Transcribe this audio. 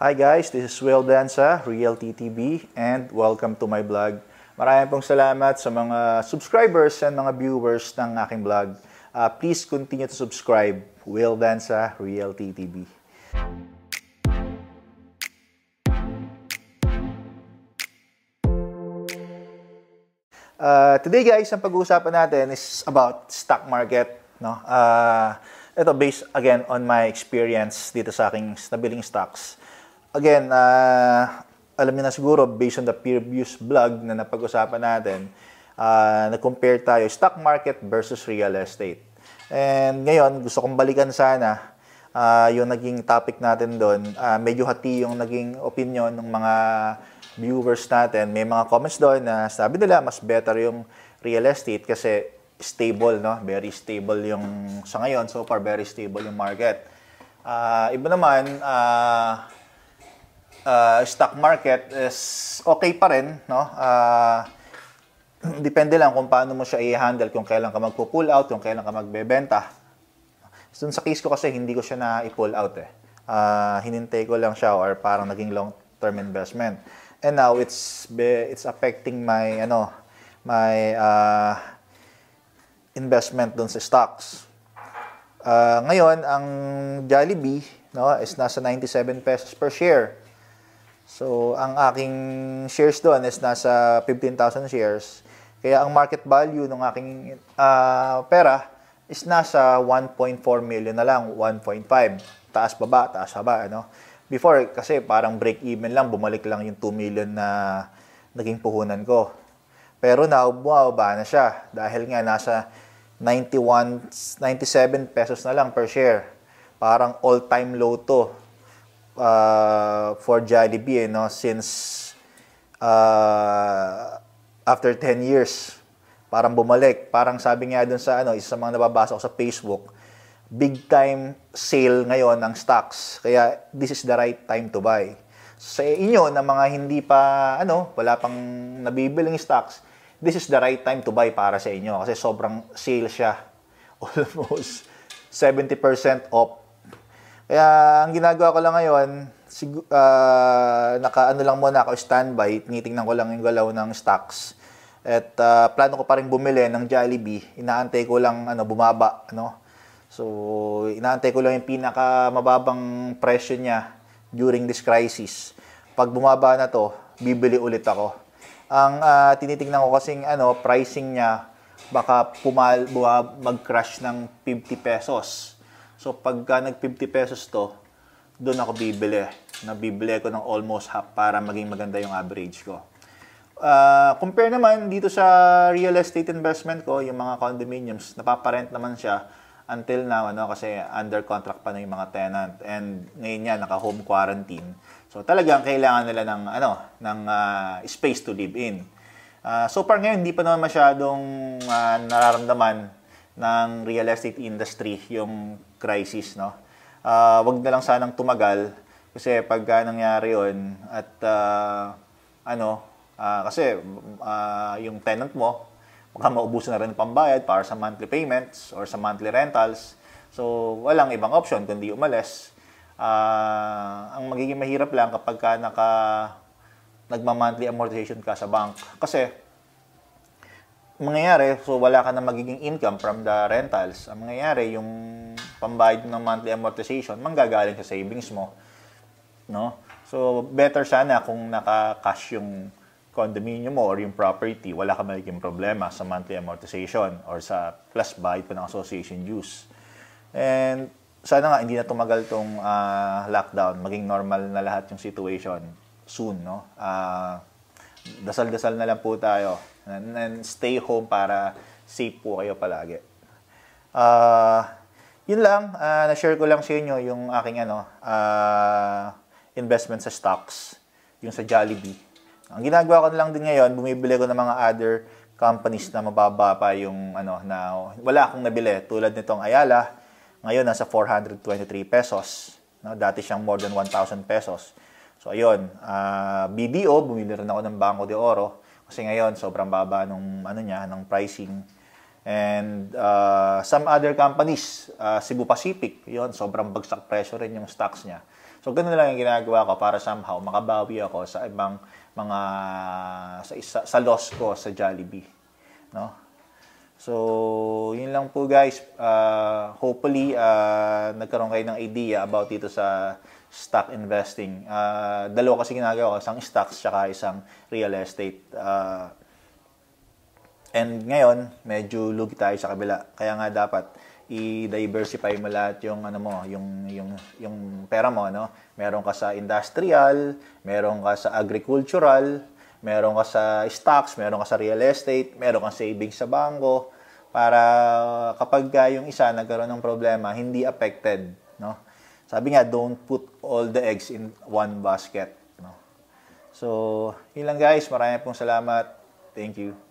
Hi guys, this is Will Danza, Real TTB, and welcome to my blog. Maraming pong salamat sa mga subscribers and mga viewers ng aking blog. Uh, ah, please continue to subscribe, Will Danza, Real TTB. Uh, ah, today guys, ang pag-uusapan natin is about stock market. No? Uh, ito based again on my experience dito sa aking nabiling stocks again, uh, alam niyo na siguro, based on the previous blog na napag-usapan natin, uh, ah, na compare tayo stock market versus real estate. And ngayon, gusto kong balikan sana uh, yung naging topic natin doon. Uh, medyo hati yung naging opinion ng mga viewers natin. May mga comments doon na sabi nila mas better yung real estate kasi stable, no? Very stable yung sa ngayon. So far, very stable yung market. Uh, iba naman, uh, uh, stock market is okay pa rin, no? Uh, depende lang kung paano mo siya i-handle, kung kailan ka magpo-pull out, kung kailan ka magbebenta. So, sa case ko kasi, hindi ko siya na-pull out eh. Uh, hinintay ko lang siya or parang naging long-term investment. And now, it's it's affecting my, ano, my uh, investment doon sa stocks. Uh, ngayon, ang Jollibee no, is nasa 97 pesos per share. So, ang aking shares doon is nasa 15,000 shares. Kaya ang market value ng aking uh, pera is nasa 1.4 million na lang, 1.5. Taas baba, taas baba, ano? Before, kasi parang break-even lang, bumalik lang yung 2 million na naging puhunan ko. Pero now, bumababa na siya dahil nga nasa 91, 97 pesos na lang per share. Parang all-time low to uh, for Jollibee, eh, no? since uh, after 10 years, parang bumalik. Parang sabi nga dun sa ano, isa sa mga nababasa ko sa Facebook, big time sale ngayon ng stocks. Kaya this is the right time to buy. Sa inyo na mga hindi pa ano, wala pang nabibiling stocks, this is the right time to buy para sa inyo kasi sobrang sale siya. Almost 70% off kaya ang ginagawa ko lang ngayon, sig- uh, ah, naka ano lang muna ako standby, tinitingnan ko lang yung galaw ng stocks. At uh, plano ko pa rin bumili ng Jollibee. Inaantay ko lang ano bumaba, ano. So, inaantay ko lang yung pinaka mababang presyo niya during this crisis. Pag bumaba na to, bibili ulit ako. Ang uh, tinitingnan ko kasing ano, pricing niya baka pumal mag-crash ng 50 pesos So pagka nag 50 pesos to, doon ako bibili. Nabibili ko ng almost half para maging maganda yung average ko. Uh, compare naman dito sa real estate investment ko, yung mga condominiums, napaparent naman siya until now ano kasi under contract pa na yung mga tenant and ngayon yan naka home quarantine. So talagang kailangan nila ng ano ng uh, space to live in. Uh, so far ngayon hindi pa naman masyadong uh, nararamdaman ng real estate industry yung crisis, no? Uh, wag na lang sanang tumagal kasi pagka nangyari yon at uh, ano, uh, kasi uh, yung tenant mo, baka maubusan na rin pambayad para sa monthly payments or sa monthly rentals. So, walang ibang option kundi umalis. Uh, ang magiging mahirap lang kapag ka naka, nagma-monthly amortization ka sa bank. Kasi, mangyayari, so wala ka na magiging income from the rentals. Ang mangyayari, yung pambayad ng monthly amortization, manggagaling sa savings mo. No? So, better sana kung naka-cash yung condominium mo or yung property, wala ka magiging problema sa monthly amortization or sa plus bayad pa ng association dues. And sana nga hindi na tumagal tong uh, lockdown, maging normal na lahat yung situation soon, no? Uh, dasal-dasal na lang po tayo. And, and stay home para safe po kayo palagi. Uh, yun lang, uh, na-share ko lang sa inyo yung aking ano, uh, investment sa stocks, yung sa Jollibee. Ang ginagawa ko na lang din ngayon, bumibili ko ng mga other companies na mababa pa yung ano na wala akong nabili tulad nitong Ayala ngayon nasa 423 pesos no dati siyang more than 1000 pesos so ayun uh, ah, BDO bumili rin ako ng Banco de Oro kasi ngayon sobrang baba nung ano niya ng pricing And uh, some other companies, uh, Cebu Pacific, yon sobrang bagsak presyo rin yung stocks niya. So ganun lang yung ginagawa ko para somehow makabawi ako sa ibang mga sa isa, sa loss ko sa Jollibee, no? So, yun lang po guys. Uh, hopefully, uh, nagkaroon kayo ng idea about dito sa stock investing. Uh, dalawa kasi ginagawa ko, isang stocks tsaka isang real estate. Uh, And ngayon, medyo lugi tayo sa kabila. Kaya nga dapat i-diversify mo lahat yung ano mo, yung yung yung pera mo, no? Meron ka sa industrial, meron ka sa agricultural, meron ka sa stocks, meron ka sa real estate, meron kang savings sa bangko para kapag yung isa nagkaroon ng problema, hindi affected, no? Sabi nga, don't put all the eggs in one basket, no? So, yun guys, maraming pong salamat. Thank you.